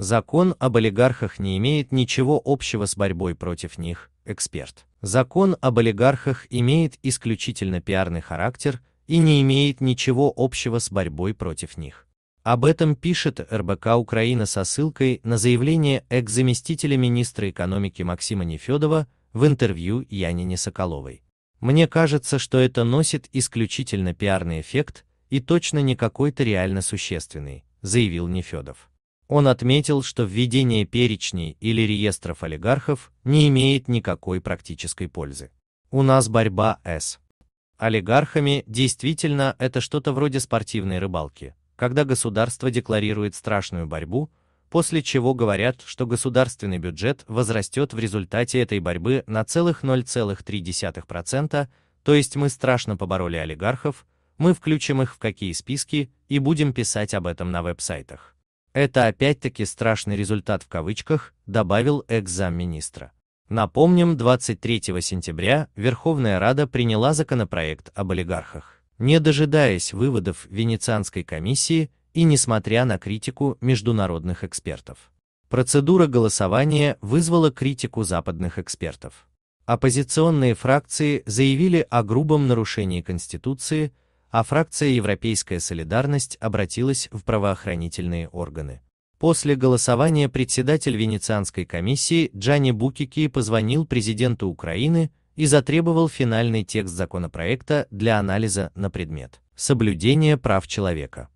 Закон об олигархах не имеет ничего общего с борьбой против них, эксперт. Закон об олигархах имеет исключительно пиарный характер и не имеет ничего общего с борьбой против них. Об этом пишет РБК Украина со ссылкой на заявление экс-заместителя министра экономики Максима Нефедова в интервью Янине Соколовой. Мне кажется, что это носит исключительно пиарный эффект и точно не какой-то реально существенный, заявил Нефедов он отметил, что введение перечней или реестров олигархов не имеет никакой практической пользы. У нас борьба с олигархами действительно это что-то вроде спортивной рыбалки, когда государство декларирует страшную борьбу, после чего говорят, что государственный бюджет возрастет в результате этой борьбы на целых 0,3%, то есть мы страшно побороли олигархов, мы включим их в какие списки и будем писать об этом на веб-сайтах. Это опять-таки страшный результат в кавычках, добавил экс министра. Напомним, 23 сентября Верховная Рада приняла законопроект об олигархах, не дожидаясь выводов Венецианской комиссии и несмотря на критику международных экспертов. Процедура голосования вызвала критику западных экспертов. Оппозиционные фракции заявили о грубом нарушении Конституции, а фракция «Европейская солидарность» обратилась в правоохранительные органы. После голосования председатель Венецианской комиссии Джани Букики позвонил президенту Украины и затребовал финальный текст законопроекта для анализа на предмет соблюдения прав человека.